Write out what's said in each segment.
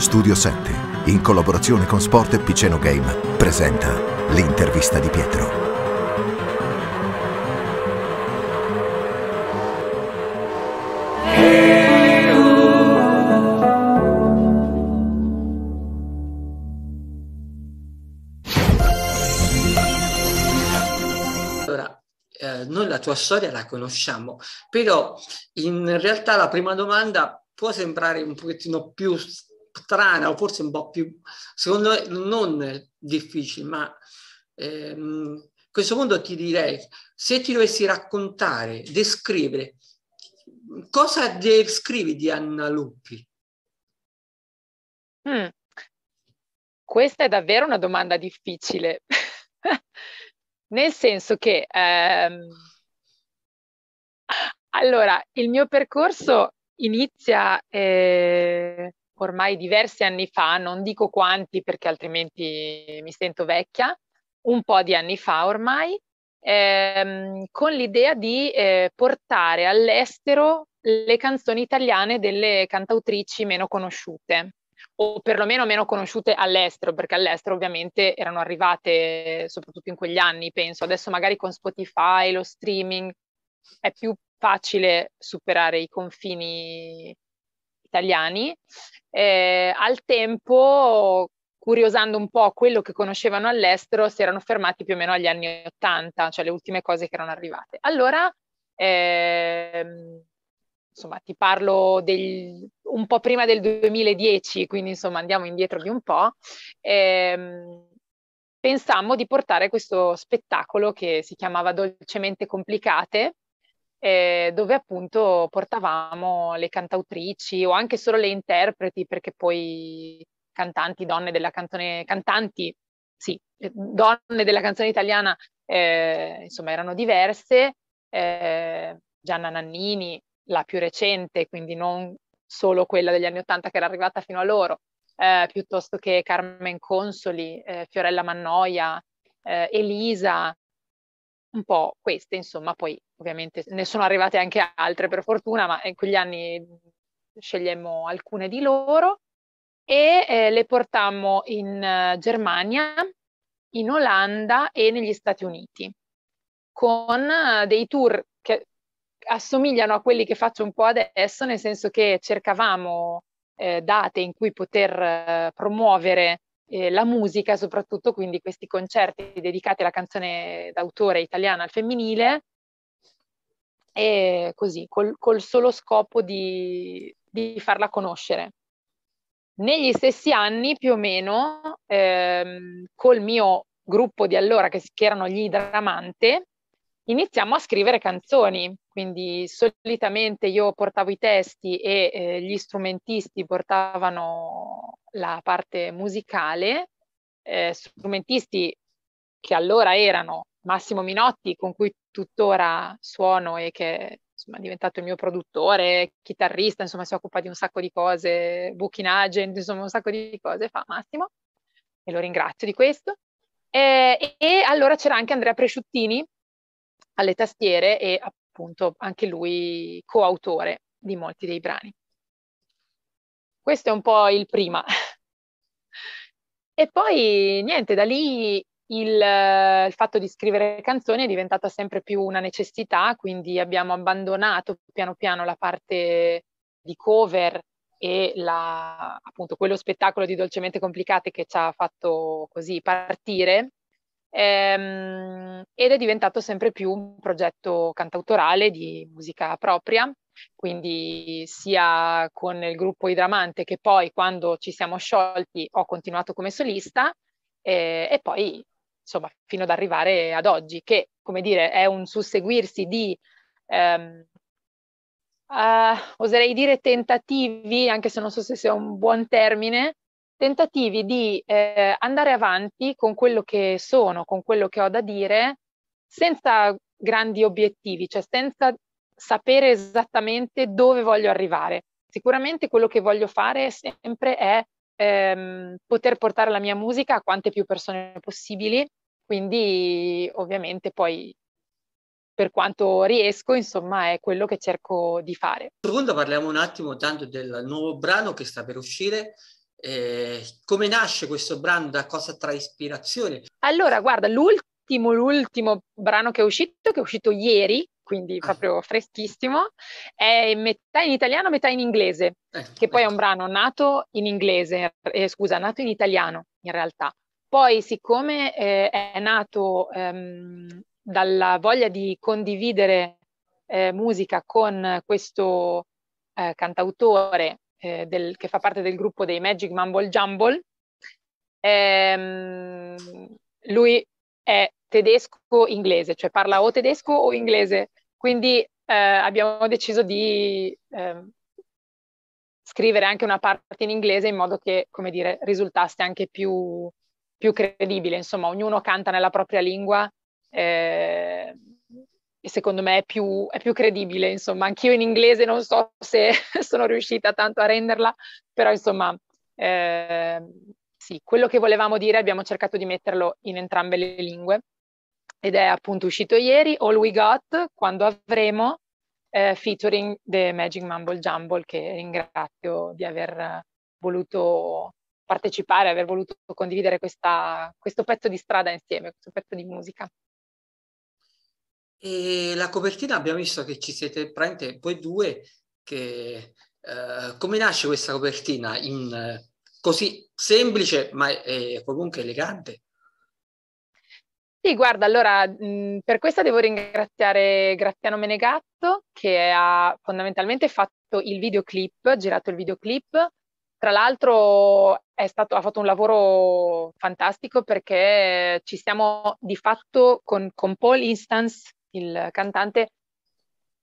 Studio 7, in collaborazione con Sport e Piceno Game, presenta l'intervista di Pietro. Allora, eh, noi la tua storia la conosciamo, però in realtà la prima domanda può sembrare un pochettino più strana o forse un po' più, secondo me, non difficile, ma ehm, a questo punto ti direi, se ti dovessi raccontare, descrivere, cosa descrivi di Anna Luppi? Mm. Questa è davvero una domanda difficile, nel senso che... Ehm... Allora, il mio percorso inizia eh, ormai diversi anni fa, non dico quanti perché altrimenti mi sento vecchia, un po' di anni fa ormai, ehm, con l'idea di eh, portare all'estero le canzoni italiane delle cantautrici meno conosciute o perlomeno meno conosciute all'estero, perché all'estero ovviamente erano arrivate soprattutto in quegli anni, penso. Adesso magari con Spotify, lo streaming, è più facile superare i confini italiani, eh, al tempo curiosando un po' quello che conoscevano all'estero, si erano fermati più o meno agli anni 80, cioè le ultime cose che erano arrivate. Allora, ehm, insomma, ti parlo del, un po' prima del 2010, quindi insomma andiamo indietro di un po', ehm, pensammo di portare questo spettacolo che si chiamava Dolcemente Complicate, eh, dove appunto portavamo le cantautrici o anche solo le interpreti, perché poi cantanti, donne della canzone, cantanti, sì, eh, donne della canzone italiana, eh, insomma, erano diverse. Eh, Gianna Nannini, la più recente, quindi non solo quella degli anni Ottanta che era arrivata fino a loro, eh, piuttosto che Carmen Consoli, eh, Fiorella Mannoia, Elisa, un po' queste, insomma, poi ovviamente ne sono arrivate anche altre per fortuna, ma in quegli anni scegliemmo alcune di loro e eh, le portammo in eh, Germania, in Olanda e negli Stati Uniti con eh, dei tour che assomigliano a quelli che faccio un po' adesso, nel senso che cercavamo eh, date in cui poter promuovere eh, la musica, soprattutto quindi questi concerti dedicati alla canzone d'autore italiana al femminile, e così, col, col solo scopo di, di, farla conoscere. Negli stessi anni, più o meno, ehm, col mio gruppo di allora, che, che erano gli Idramante, iniziamo a scrivere canzoni. Quindi solitamente io portavo i testi e eh, gli strumentisti portavano la parte musicale, eh, strumentisti che allora erano Massimo Minotti, con cui tuttora suono e che insomma, è diventato il mio produttore, chitarrista, insomma si occupa di un sacco di cose, booking agent, insomma un sacco di cose fa Massimo e lo ringrazio di questo. Eh, e allora c'era anche Andrea Presciuttini alle tastiere e appunto anche lui coautore di molti dei brani. Questo è un po' il prima. e poi niente, da lì il, il, fatto di scrivere canzoni è diventata sempre più una necessità, quindi abbiamo abbandonato piano piano la parte di cover e la, appunto quello spettacolo di Dolcemente Complicate che ci ha fatto così partire ehm, ed è diventato sempre più un progetto cantautorale di musica propria, quindi sia con il gruppo Idramante che poi quando ci siamo sciolti ho continuato come solista eh, e poi insomma fino ad arrivare ad oggi, che come dire è un susseguirsi di... Ehm, Uh, oserei dire tentativi, anche se non so se sia un buon termine, tentativi di eh, andare avanti con quello che sono, con quello che ho da dire, senza grandi obiettivi, cioè senza sapere esattamente dove voglio arrivare. Sicuramente quello che voglio fare sempre è ehm, poter portare la mia musica a quante più persone possibili, quindi ovviamente poi per quanto riesco, insomma, è quello che cerco di fare. Secondo parliamo un attimo tanto del nuovo brano che sta per uscire, eh, come nasce questo brano? Da cosa trae ispirazione? Allora, guarda, l'ultimo, l'ultimo brano che è uscito, che è uscito ieri, quindi ah. proprio freschissimo, è metà in italiano, metà in inglese, eh, che poi è ecco. un brano nato in inglese, eh, scusa, nato in italiano in realtà. Poi, siccome eh, è nato ehm, dalla voglia di condividere eh, musica con questo eh, cantautore eh, del, che fa parte del gruppo dei Magic Mumble Jumble. Ehm, lui è tedesco-inglese, cioè parla o tedesco o inglese, quindi eh, abbiamo deciso di eh, scrivere anche una parte in inglese in modo che, come dire, risultasse anche più, più credibile. Insomma, ognuno canta nella propria lingua. Eh, e secondo me è più, è più, credibile, insomma, anch'io in inglese non so se sono riuscita tanto a renderla, però insomma, eh, sì, quello che volevamo dire abbiamo cercato di metterlo in entrambe le lingue ed è appunto uscito ieri, All We Got, quando avremo, eh, featuring The Magic Mumble Jumble, che ringrazio di aver voluto partecipare, aver voluto condividere questa, questo pezzo di strada insieme, questo pezzo di musica. E la copertina abbiamo visto che ci siete praticamente voi due che... Eh, come nasce questa copertina in, eh, così semplice ma eh, comunque elegante? Sì, guarda, allora mh, per questa devo ringraziare Graziano Menegatto che ha fondamentalmente fatto il videoclip, girato il videoclip. Tra l'altro stato, ha fatto un lavoro fantastico perché ci siamo di fatto con, con Paul Instance il cantante,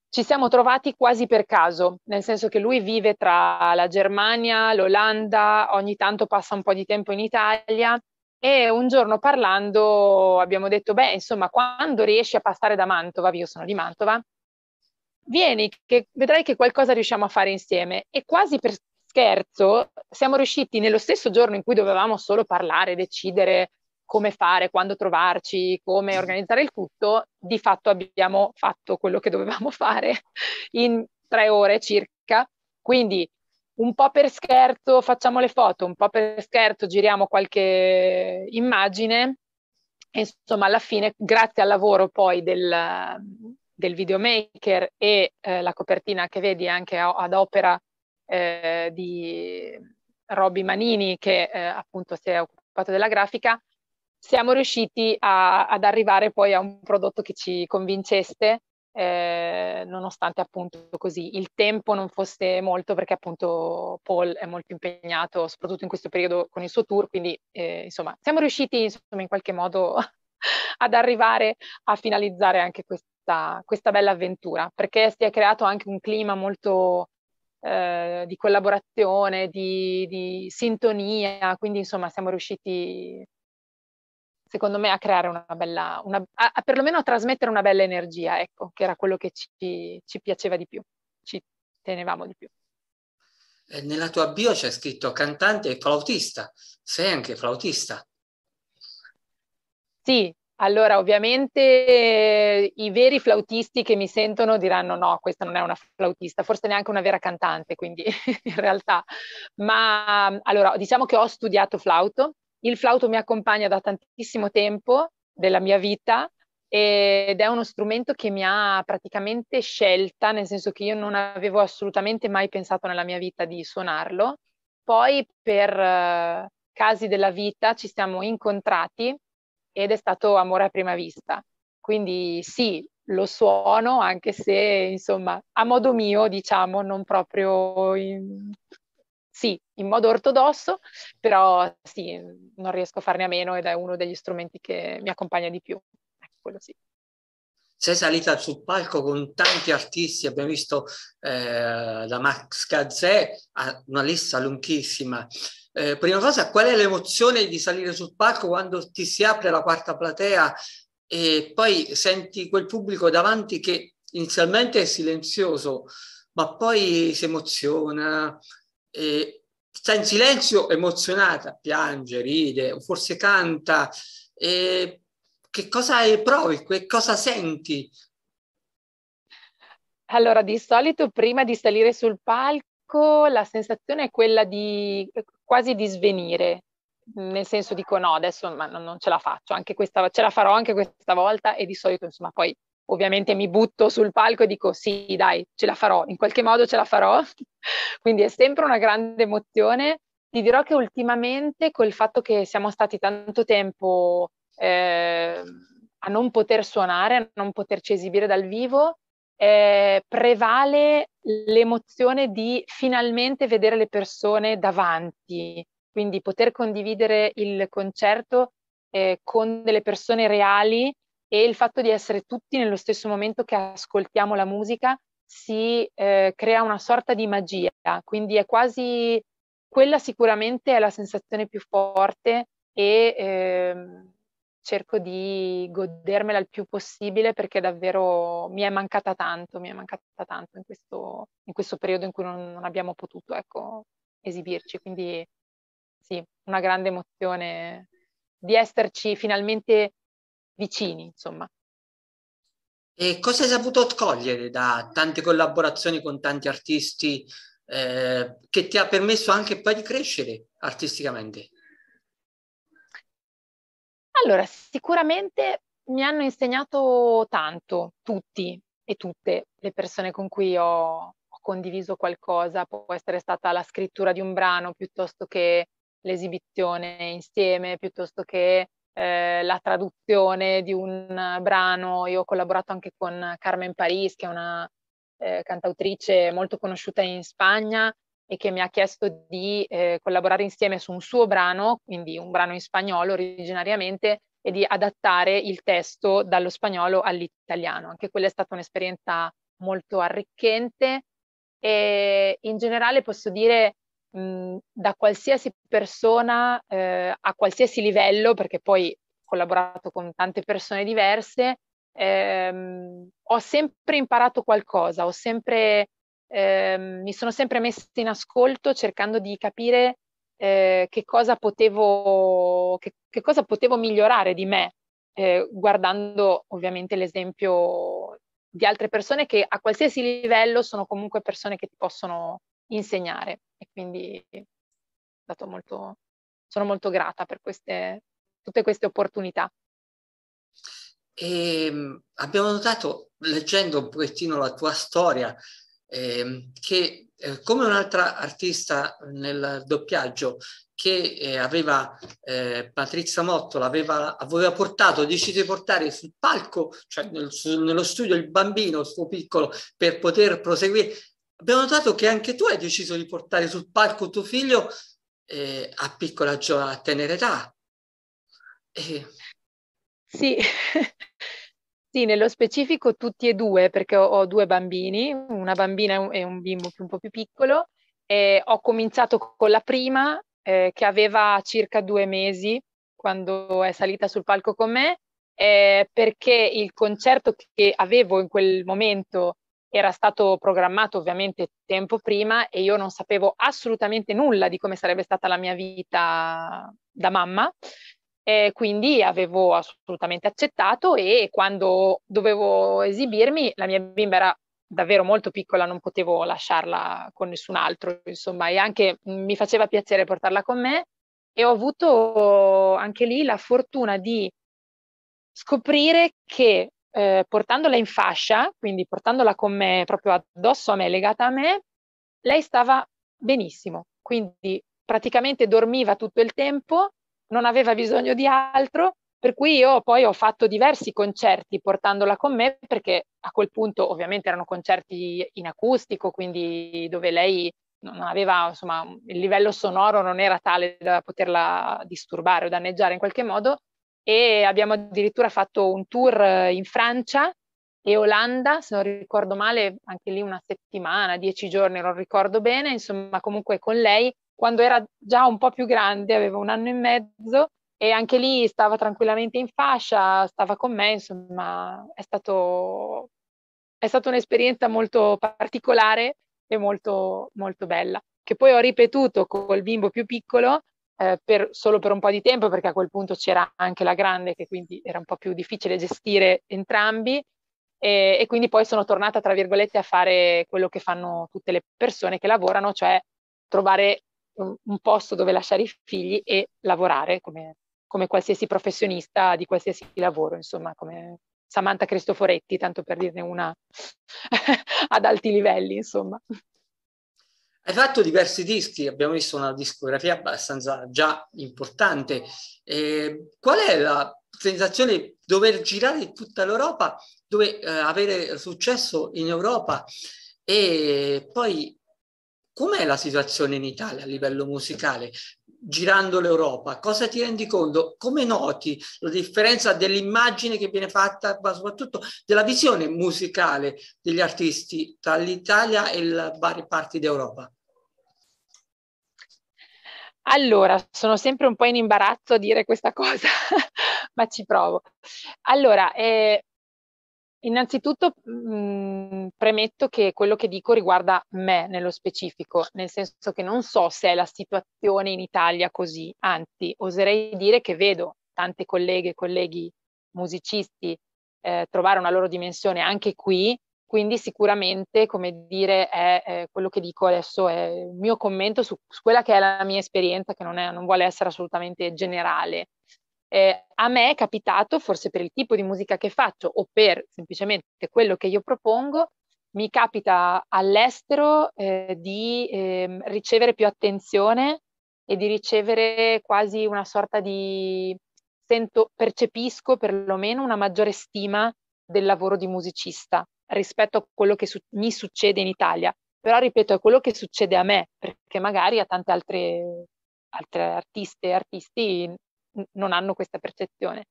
ci siamo trovati quasi per caso, nel senso che lui vive tra la Germania, l'Olanda, ogni tanto passa un po' di tempo in Italia e un giorno parlando abbiamo detto, beh, insomma, quando riesci a passare da Mantova, io sono di Mantova, vieni, che vedrai che qualcosa riusciamo a fare insieme. E quasi per scherzo siamo riusciti nello stesso giorno in cui dovevamo solo parlare, decidere, come fare, quando trovarci, come organizzare il tutto, di fatto abbiamo fatto quello che dovevamo fare in tre ore circa. Quindi un po' per scherzo facciamo le foto, un po' per scherzo giriamo qualche immagine. E insomma, alla fine, grazie al lavoro poi del, del videomaker e eh, la copertina che vedi anche ad opera eh, di Robby Manini, che eh, appunto si è occupato della grafica, siamo riusciti a, ad arrivare poi a un prodotto che ci convincesse, eh, nonostante appunto così il tempo non fosse molto, perché appunto Paul è molto impegnato, soprattutto in questo periodo con il suo tour, quindi eh, insomma siamo riusciti insomma, in qualche modo ad arrivare a finalizzare anche questa, questa, bella avventura, perché si è creato anche un clima molto eh, di collaborazione, di, di sintonia, quindi insomma siamo riusciti secondo me, a creare una bella, una, a, a, perlomeno a trasmettere una bella energia, ecco, che era quello che ci, ci piaceva di più, ci tenevamo di più. E nella tua bio c'è scritto cantante e flautista, sei anche flautista. Sì, allora ovviamente i veri flautisti che mi sentono diranno no, questa non è una flautista, forse neanche una vera cantante, quindi in realtà. Ma allora diciamo che ho studiato flauto, il flauto mi accompagna da tantissimo tempo della mia vita ed è uno strumento che mi ha praticamente scelta, nel senso che io non avevo assolutamente mai pensato nella mia vita di suonarlo. Poi per eh, casi della vita ci siamo incontrati ed è stato amore a prima vista. Quindi sì, lo suono anche se insomma a modo mio, diciamo, non proprio in, sì, in modo ortodosso, però sì, non riesco a farne a meno ed è uno degli strumenti che mi accompagna di più. Ecco, quello sì. Sei salita sul palco con tanti artisti, abbiamo visto eh, da Max Gazzè ah, una lista lunghissima. Eh, prima cosa, qual è l'emozione di salire sul palco quando ti si apre la quarta platea e poi senti quel pubblico davanti che inizialmente è silenzioso, ma poi si emoziona, eh, sta in silenzio emozionata, piange, ride, o forse canta. Eh, che cosa provi, che cosa senti? Allora, di solito prima di salire sul palco la sensazione è quella di quasi di svenire, nel senso dico no, adesso non, non ce la faccio, anche questa, ce la farò anche questa volta e di solito insomma poi ovviamente mi butto sul palco e dico sì, dai, ce la farò, in qualche modo ce la farò. Quindi è sempre una grande emozione. Ti dirò che ultimamente col fatto che siamo stati tanto tempo eh, a non poter suonare, a non poterci esibire dal vivo, eh, prevale l'emozione di finalmente vedere le persone davanti, quindi poter condividere il concerto eh, con delle persone reali e il fatto di essere tutti nello stesso momento che ascoltiamo la musica si eh, crea una sorta di magia, quindi è quasi quella sicuramente è la sensazione più forte e ehm, cerco di godermela il più possibile perché davvero mi è mancata tanto, mi è mancata tanto in questo, in questo periodo in cui non, non abbiamo potuto ecco, esibirci. Quindi sì, una grande emozione di esserci finalmente vicini, insomma. E cosa hai saputo cogliere da tante collaborazioni con tanti artisti eh, che ti ha permesso anche poi di crescere artisticamente? Allora, sicuramente mi hanno insegnato tanto tutti e tutte le persone con cui ho, ho condiviso qualcosa, può essere stata la scrittura di un brano piuttosto che l'esibizione insieme, piuttosto che eh, la traduzione di un brano. Io ho collaborato anche con Carmen Paris, che è una eh, cantautrice molto conosciuta in Spagna e che mi ha chiesto di eh, collaborare insieme su un suo brano, quindi un brano in spagnolo originariamente, e di adattare il testo dallo spagnolo all'italiano. Anche quella è stata un'esperienza molto arricchente e in generale posso dire Mhmm, da qualsiasi persona eh, a qualsiasi livello, perché poi ho collaborato con tante persone diverse, ehm, ho sempre imparato qualcosa, ho sempre, ehm, mi sono sempre messa in ascolto cercando di capire eh, che, cosa potevo, che, che, cosa potevo, migliorare di me, eh, guardando ovviamente l'esempio di altre persone che a qualsiasi livello sono comunque persone che ti possono insegnare e quindi molto, sono molto grata per queste, tutte queste opportunità. E ehm, abbiamo notato, leggendo un pochettino la tua storia, eh, che eh, come un'altra artista nel doppiaggio che eh, aveva eh, Patrizia Mottola aveva, aveva, portato, deciso di portare sul palco, cioè nel, su, nello studio il bambino, il suo piccolo, per poter proseguire, abbiamo notato che anche tu hai deciso di portare sul palco tuo figlio eh, a piccola gioia, a tenera età. E... Sì. sì, nello specifico tutti e due, perché ho, ho due bambini, una bambina e un bimbo un po' più piccolo. E ho cominciato con la prima, eh, che aveva circa due mesi quando è salita sul palco con me, eh, perché il concerto che avevo in quel momento era stato programmato ovviamente tempo prima e io non sapevo assolutamente nulla di come sarebbe stata la mia vita da mamma, eh, quindi avevo assolutamente accettato e quando dovevo esibirmi la mia bimba era davvero molto piccola, non potevo lasciarla con nessun altro, insomma, e anche mi faceva piacere portarla con me e ho avuto anche lì la fortuna di scoprire che eh, portandola in fascia, quindi portandola con me proprio addosso a me, legata a me, lei stava benissimo, quindi praticamente dormiva tutto il tempo, non aveva bisogno di altro, per cui io poi ho fatto diversi concerti portandola con me, perché a quel punto ovviamente erano concerti in acustico, quindi dove lei non aveva, insomma, il livello sonoro non era tale da poterla disturbare o danneggiare in qualche modo, e abbiamo addirittura fatto un tour eh, in Francia e Olanda, se non ricordo male, anche lì una settimana, dieci giorni, non ricordo bene, insomma comunque con lei, quando era già un po' più grande, aveva un anno e mezzo, e anche lì stava tranquillamente in fascia, stava con me, insomma è, stato, è stata un'esperienza molto particolare e molto, molto bella, che poi ho ripetuto col bimbo più piccolo eh, per, solo per un po' di tempo, perché a quel punto c'era anche la grande, che quindi era un po' più difficile gestire entrambi. E, e quindi poi sono tornata, tra virgolette, a fare quello che fanno tutte le persone che lavorano, cioè trovare un, un posto dove lasciare i figli e lavorare come, come qualsiasi professionista di qualsiasi lavoro, insomma, come Samantha Cristoforetti, tanto per dirne una ad alti livelli, insomma. Hai fatto diversi dischi, abbiamo visto una discografia abbastanza già importante. Eh, qual è la sensazione di dover girare tutta l'Europa, dove eh, avere successo in Europa e poi com'è la situazione in Italia a livello musicale? Girando l'Europa, cosa ti rendi conto? Come noti la differenza dell'immagine che viene fatta, ma soprattutto della visione musicale degli artisti tra l'Italia e le varie parti d'Europa? Allora, sono sempre un po' in imbarazzo a dire questa cosa, ma ci provo. Allora, eh, innanzitutto mh, mm, premetto che quello che dico riguarda me nello specifico, nel senso che non so se è la situazione in Italia così, anzi oserei dire che vedo tante colleghe e colleghi musicisti eh, trovare una loro dimensione anche qui quindi sicuramente, come dire, è, eh, quello che dico adesso è il mio commento su, su quella che è la mia esperienza, che non, è, non vuole essere assolutamente generale. Eh, a me è capitato, forse per il tipo di musica che faccio o per semplicemente quello che io propongo, mi capita all'estero eh, di eh, ricevere più attenzione e di ricevere quasi una sorta di, sento, percepisco perlomeno una maggiore stima del lavoro di musicista rispetto a quello che su- mi succede in Italia, però ripeto è quello che succede a me, perché magari a tante altre, altre artiste e artisti n- non hanno questa percezione.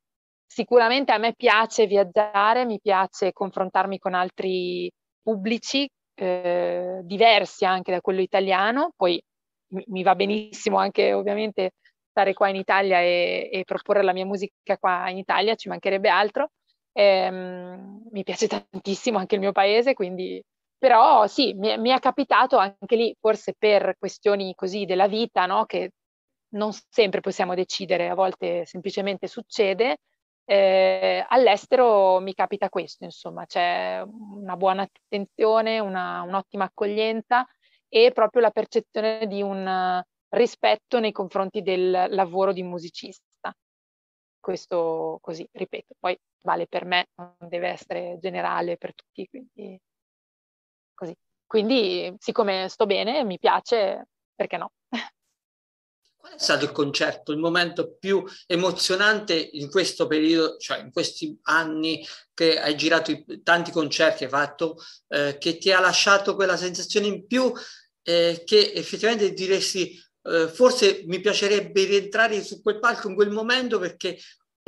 Sicuramente a me piace viaggiare, mi piace confrontarmi con altri pubblici eh, diversi anche da quello italiano, poi mi, mi va benissimo anche ovviamente stare qua in Italia e, e, proporre la mia musica qua in Italia, ci mancherebbe altro, Ehm, mi piace tantissimo anche il mio paese, quindi... Però sì, mi, mi è capitato anche lì, forse per questioni così della vita, no? che non sempre possiamo decidere, a volte semplicemente succede, eh, all'estero mi capita questo, insomma, c'è una buona attenzione, una, un'ottima accoglienza e proprio la percezione di un rispetto nei confronti del lavoro di musicista. Questo così, ripeto, poi vale per me, non deve essere generale per tutti, quindi così. Quindi siccome sto bene, mi piace, perché no? Qual è stato il concerto, il momento più emozionante in questo periodo, cioè in questi anni che hai girato i, tanti concerti, hai fatto, eh, che ti ha lasciato quella sensazione in più eh, che effettivamente diresti eh, forse mi piacerebbe rientrare su quel palco in quel momento perché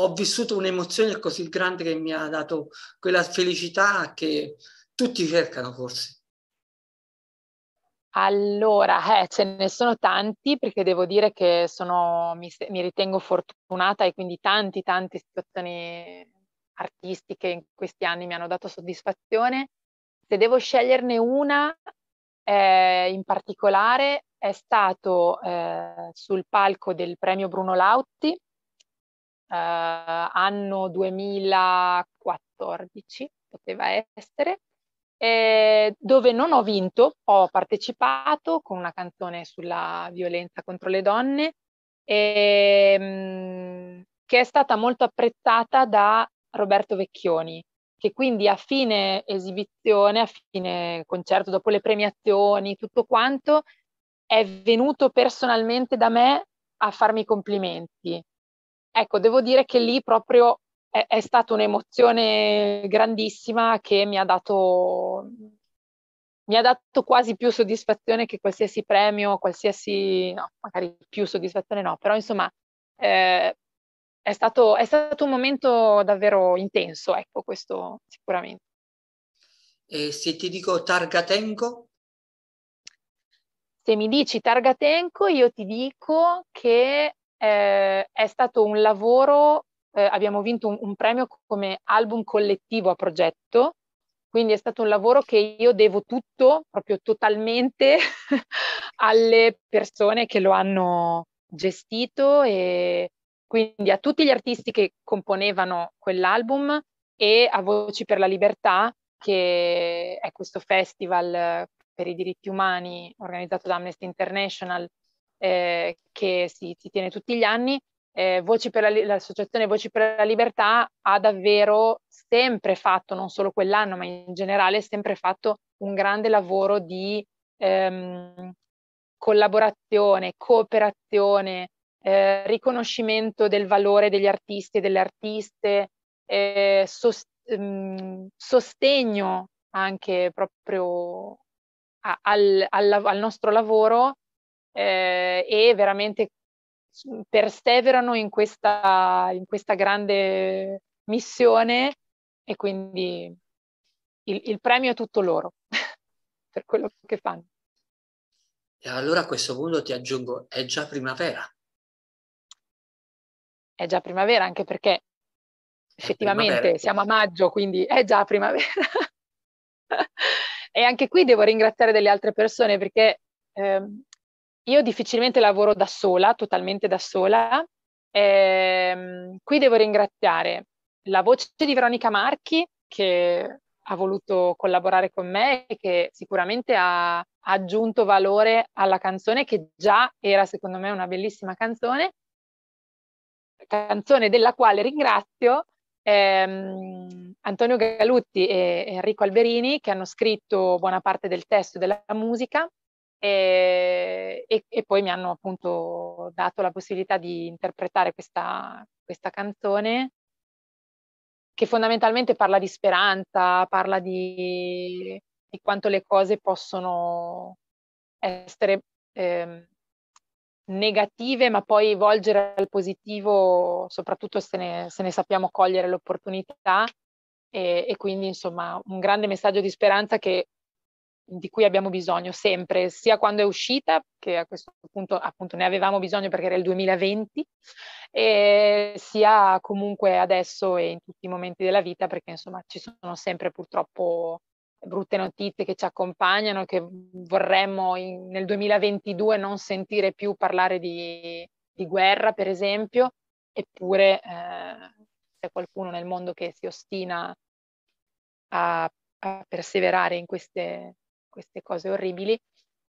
ho vissuto un'emozione così grande che mi ha dato quella felicità che tutti cercano forse. Allora, eh, ce ne sono tanti perché devo dire che sono, mi, mi, ritengo fortunata e quindi tanti, tante situazioni artistiche in questi anni mi hanno dato soddisfazione. Se devo sceglierne una eh, in particolare è stato eh, sul palco del premio Bruno Lauti eh, anno 2014, poteva essere, eh, dove non ho vinto, ho partecipato con una canzone sulla violenza contro le donne, ehm, che è stata molto apprezzata da Roberto Vecchioni, che quindi a fine esibizione, a fine concerto, dopo le premiazioni, tutto quanto, è venuto personalmente da me a farmi complimenti Ecco, devo dire che lì proprio è, è stata un'emozione grandissima che mi ha dato mi ha dato quasi più soddisfazione che qualsiasi premio, qualsiasi, no, magari più soddisfazione no, però insomma eh, è, stato, è, stato, un momento davvero intenso, ecco questo sicuramente. E se ti dico Targatenko? Se mi dici Targatenko io ti dico che eh, è stato un lavoro, eh, abbiamo vinto un, un premio come album collettivo a progetto, quindi è stato un lavoro che io devo tutto, proprio totalmente, alle persone che lo hanno gestito e quindi a tutti gli artisti che componevano quell'album e a Voci per la Libertà, che è questo festival per i diritti umani organizzato da Amnesty International eh, che si, si, tiene tutti gli anni, eh, Voci la, l'associazione Voci per la Libertà ha davvero sempre fatto, non solo quell'anno, ma in generale, sempre fatto un grande lavoro di ehm, collaborazione, cooperazione, eh, riconoscimento del valore degli artisti e delle artiste, eh, sost- mh, ehm, sostegno anche proprio a, al, al, al, nostro lavoro eh, e veramente mm, perseverano in questa, in questa grande missione e quindi il, il premio è tutto loro per quello che fanno. E allora a questo punto ti aggiungo, è già primavera. È già primavera anche perché effettivamente primavera. siamo a maggio, quindi è già primavera. e anche qui devo ringraziare delle altre persone perché eh, io difficilmente lavoro da sola, totalmente da sola. Eh, qui devo ringraziare la voce di Veronica Marchi che ha voluto collaborare con me e che sicuramente ha, aggiunto valore alla canzone che già era secondo me una bellissima canzone, canzone della quale ringrazio ehm, Antonio Galutti e Enrico Alberini che hanno scritto buona parte del testo e della musica e, e, e, poi mi hanno appunto dato la possibilità di interpretare questa, questa canzone che fondamentalmente parla di speranza, parla di, di quanto le cose possono essere eh, negative, ma poi volgere al positivo, soprattutto se ne, se ne sappiamo cogliere l'opportunità. E, e, quindi, insomma, un grande messaggio di speranza che di cui abbiamo bisogno sempre, sia quando è uscita, che a questo punto appunto ne avevamo bisogno perché era il 2020, sia comunque adesso e in tutti i momenti della vita, perché insomma ci sono sempre purtroppo brutte notizie che ci accompagnano, che vorremmo in, nel 2022 non sentire più parlare di, di guerra, per esempio, eppure eh, c'è qualcuno nel mondo che si ostina a a perseverare in queste, queste cose orribili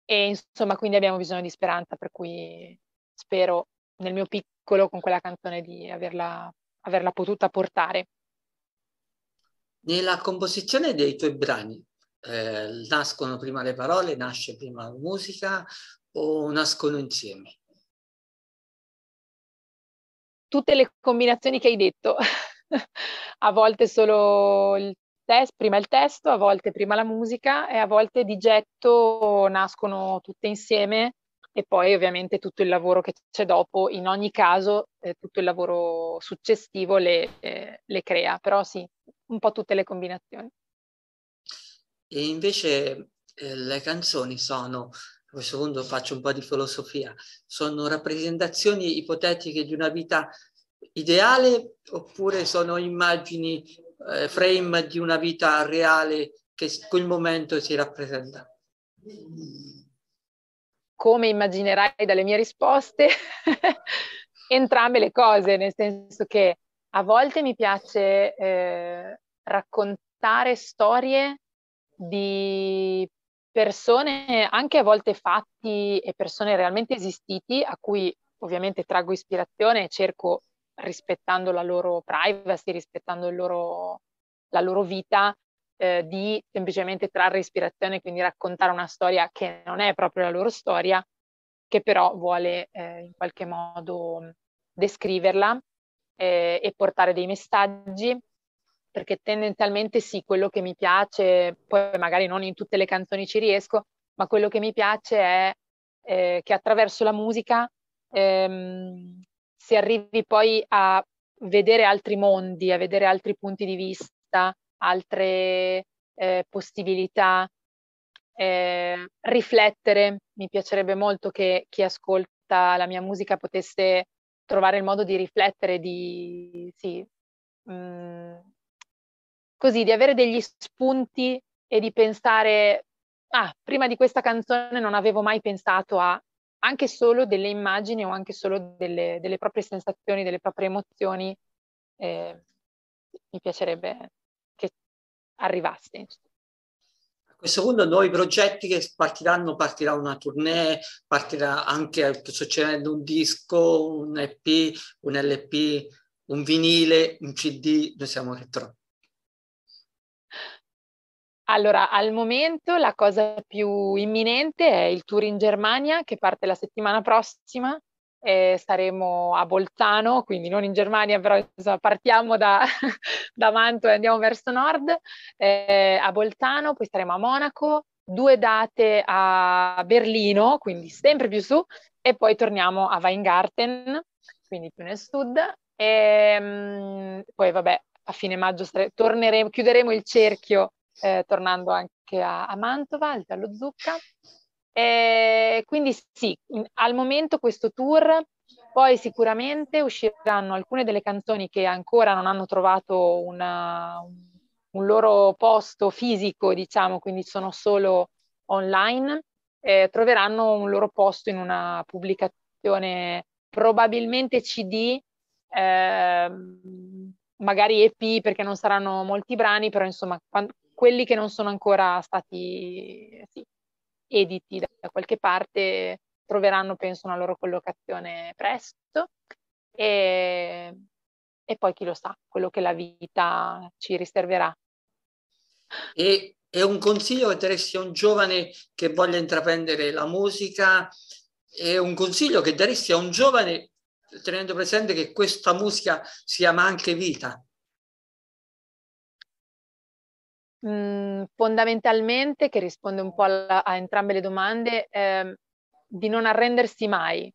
e insomma quindi abbiamo bisogno di speranza, per cui spero nel mio piccolo con quella canzone di averla, averla potuta portare. Nella composizione dei tuoi brani eh, nascono prima le parole, nasce prima la musica o nascono insieme? Tutte le combinazioni che hai detto, a volte solo il test, prima il testo, a volte prima la musica e a volte di getto nascono tutte insieme e poi ovviamente tutto il lavoro che c'è dopo, in ogni caso eh, tutto il lavoro successivo le, eh, le, crea, però sì, un po' tutte le combinazioni. E invece eh, le canzoni sono, a questo punto faccio un po' di filosofia, sono rappresentazioni ipotetiche di una vita ideale oppure sono immagini eh, frame di una vita reale che quel momento si rappresenta. Come immaginerai dalle mie risposte, entrambe le cose, nel senso che a volte mi piace eh, raccontare storie di persone, anche a volte fatti e persone realmente esistiti, a cui ovviamente traggo ispirazione e cerco rispettando la loro privacy, rispettando loro, la loro vita, eh, di semplicemente trarre ispirazione, quindi raccontare una storia che non è proprio la loro storia, che però vuole eh, in qualche modo mm, descriverla eh, e portare dei messaggi, perché tendenzialmente sì, quello che mi piace, poi magari non in tutte le canzoni ci riesco, ma quello che mi piace è eh, che attraverso la musica ehm, si arrivi poi a vedere altri mondi, a vedere altri punti di vista, altre eh, possibilità, eh, riflettere. Mi piacerebbe molto che chi ascolta la mia musica potesse trovare il modo di riflettere, di, sì, mh, mm, così, di avere degli spunti e di pensare, ah, prima di questa canzone non avevo mai pensato a anche solo delle immagini o anche solo delle, delle proprie sensazioni, delle proprie emozioni, eh, mi piacerebbe che arrivasse. A questo punto nuovi progetti che partiranno, partirà una tournée, partirà anche succedendo un disco, un EP, un LP, un vinile, un CD, noi siamo retro. Allora, al momento la cosa più imminente è il tour in Germania che parte la settimana prossima. Eh, saremo a Bolzano, quindi non in Germania, però insomma, partiamo da, da, Mantua e andiamo verso nord, eh, a Bolzano, poi saremo a Monaco, due date a Berlino, quindi sempre più su, e poi torniamo a Weingarten, quindi più nel sud. E, mh, mm, poi vabbè, a fine maggio sare- torneremo, chiuderemo il cerchio eh, tornando anche a, a Mantova, al Gallo Zucca. Eh, quindi sì, in, al momento questo tour, poi sicuramente usciranno alcune delle canzoni che ancora non hanno trovato una, un, un loro posto fisico, diciamo, quindi sono solo online, eh, troveranno un loro posto in una pubblicazione probabilmente CD, eh, magari EP perché non saranno molti brani, però insomma quando, quelli che non sono ancora stati sì, editi da qualche parte troveranno, penso, una loro collocazione presto. E, e poi chi lo sa, quello che la vita ci riserverà. E, e un consiglio che daresti a un giovane che voglia intraprendere la musica? È un consiglio che daresti a un giovane tenendo presente che questa musica si chiama anche vita? mh, mhmm, fondamentalmente, che risponde un po' alla, a entrambe le domande, eh, di non arrendersi mai,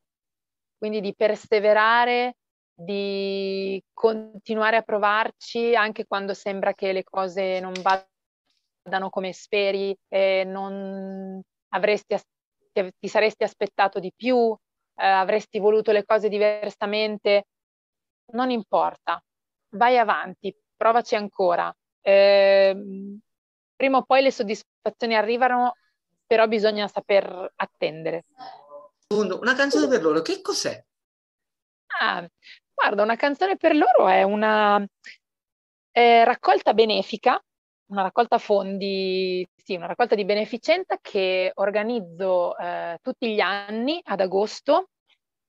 quindi di perseverare, di continuare a provarci anche quando sembra che le cose non vadano come speri, e non avresti as- ti saresti aspettato di più, eh, avresti voluto le cose diversamente, non importa, vai avanti, provaci ancora, eh, prima o poi le soddisfazioni arrivano, però bisogna saper attendere. Una canzone per loro, che cos'è? Ah, guarda, una canzone per loro è una eh, raccolta benefica, una raccolta fondi, sì, una raccolta di beneficenza che organizzo eh, tutti gli anni ad agosto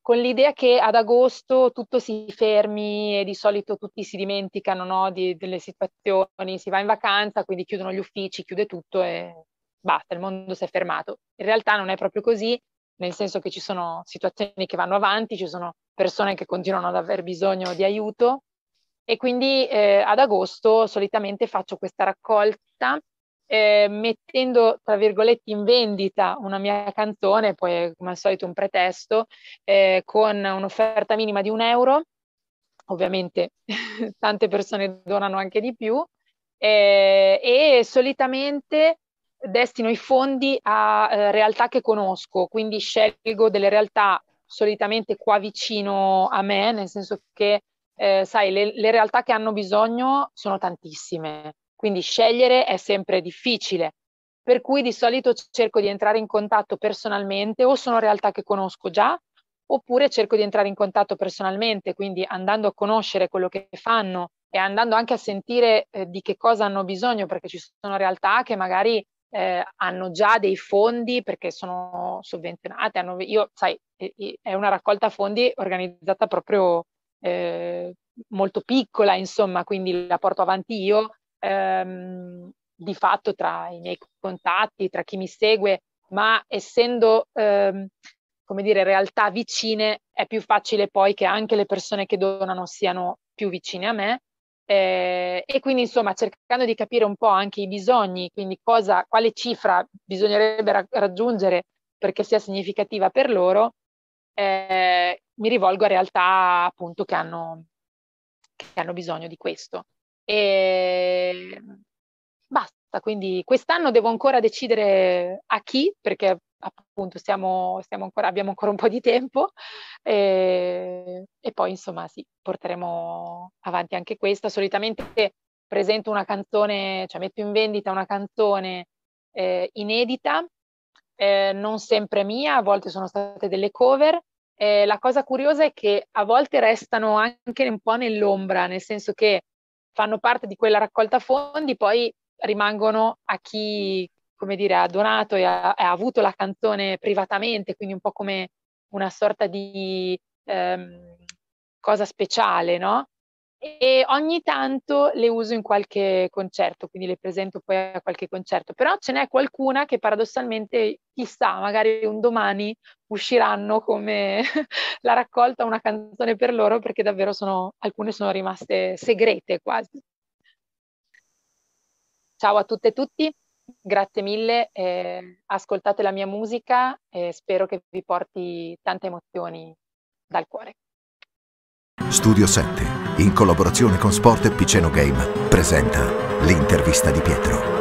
con l'idea che ad agosto tutto si fermi e di solito tutti si dimenticano no, di, delle situazioni, si va in vacanza, quindi chiudono gli uffici, chiude tutto e basta, il mondo si è fermato. In realtà non è proprio così, nel senso che ci sono situazioni che vanno avanti, ci sono persone che continuano ad aver bisogno di aiuto e quindi eh, ad agosto solitamente faccio questa raccolta eh, mettendo, tra virgolette, in vendita una mia canzone, poi come al solito un pretesto, eh, con un'offerta minima di un euro. Ovviamente tante persone donano anche di più eh, e solitamente destino i fondi a eh, realtà che conosco, quindi scelgo delle realtà solitamente qua vicino a me, nel senso che, eh, sai, le, le realtà che hanno bisogno sono tantissime quindi scegliere è sempre difficile. Per cui di solito cerco di entrare in contatto personalmente o sono realtà che conosco già, oppure cerco di entrare in contatto personalmente, quindi andando a conoscere quello che fanno e andando anche a sentire eh, di che cosa hanno bisogno, perché ci sono realtà che magari eh, hanno già dei fondi perché sono sovvenzionate. Hanno, io, sai, è una raccolta fondi organizzata proprio eh, molto piccola, insomma, quindi la porto avanti io ehm, di fatto tra i miei contatti, tra chi mi segue, ma essendo, ehm, come dire, realtà vicine, è più facile poi che anche le persone che donano siano più vicine a me. Eh, e quindi insomma cercando di capire un po' anche i bisogni, quindi cosa, quale cifra bisognerebbe ra- raggiungere perché sia significativa per loro, eh, mi rivolgo a realtà appunto che hanno, che hanno bisogno di questo. E basta, quindi quest'anno devo ancora decidere a chi, perché appunto stiamo, stiamo ancora, abbiamo ancora un po' di tempo e, e, poi insomma sì, porteremo avanti anche questa. Solitamente presento una canzone, cioè metto in vendita una canzone eh, inedita, eh, non sempre mia, a volte sono state delle cover. Eh, la cosa curiosa è che a volte restano anche un po' nell'ombra, nel senso che fanno parte di quella raccolta fondi, poi rimangono a chi, come dire, ha donato e ha, ha avuto la canzone privatamente, quindi un po' come una sorta di ehm, cosa speciale, no? e ogni tanto le uso in qualche concerto, quindi le presento poi a qualche concerto, però ce n'è qualcuna che paradossalmente, chissà, magari un domani usciranno come la raccolta una canzone per loro perché davvero sono, alcune sono rimaste segrete quasi. Ciao a tutte e tutti, grazie mille, eh, ascoltate la mia musica e spero che vi porti tante emozioni dal cuore. Studio 7 in collaborazione con Sport e Piceno Game, presenta l'intervista di Pietro.